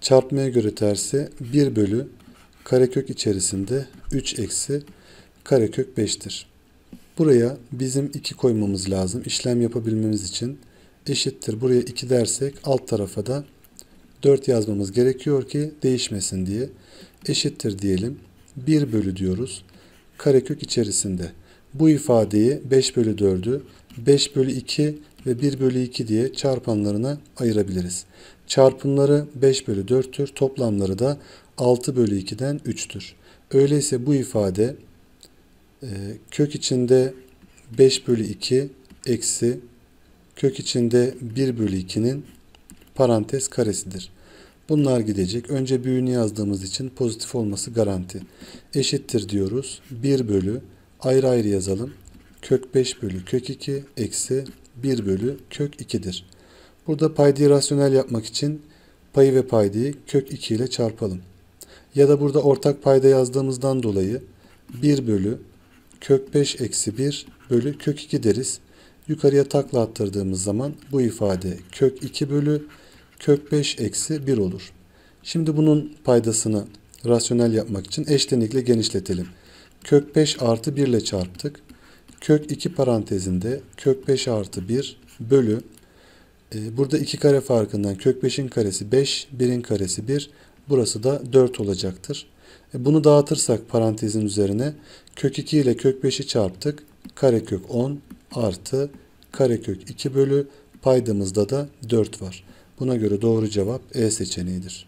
Çarpmaya göre tersi 1 bölü karekök içerisinde 3 eksi karekök 5'tir. Buraya bizim 2 koymamız lazım işlem yapabilmemiz için. Eşittir buraya 2 dersek alt tarafa da 4 yazmamız gerekiyor ki değişmesin diye. Eşittir diyelim 1 bölü diyoruz karekök içerisinde. Bu ifadeyi 5 bölü 4'ü 5 bölü 2 ve 1 bölü 2 diye çarpanlarına ayırabiliriz. Çarpımları 5 bölü 4'tür. Toplamları da 6 bölü 2'den 3'tür. Öyleyse bu ifade e, kök içinde 5 bölü 2 eksi kök içinde 1 bölü 2'nin parantez karesidir. Bunlar gidecek. Önce büyüğünü yazdığımız için pozitif olması garanti. Eşittir diyoruz. 1 bölü ayrı ayrı yazalım. Kök 5 bölü kök 2 eksi 1 bölü kök 2'dir. Burada paydayı rasyonel yapmak için payı ve paydayı kök 2 ile çarpalım. Ya da burada ortak payda yazdığımızdan dolayı 1 bölü kök 5 eksi 1 bölü kök 2 deriz. Yukarıya takla attırdığımız zaman bu ifade kök 2 bölü kök 5 eksi 1 olur. Şimdi bunun paydasını rasyonel yapmak için eşlenikle genişletelim. Kök 5 artı 1 ile çarptık kök 2 parantezinde kök 5 artı 1 bölü e, burada 2 kare farkından kök 5'in karesi 5, 1'in karesi 1 burası da 4 olacaktır. E, bunu dağıtırsak parantezin üzerine kök 2 ile kök 5'i çarptık kare kök 10 artı kare kök 2 bölü paydamızda da 4 var. Buna göre doğru cevap E seçeneğidir.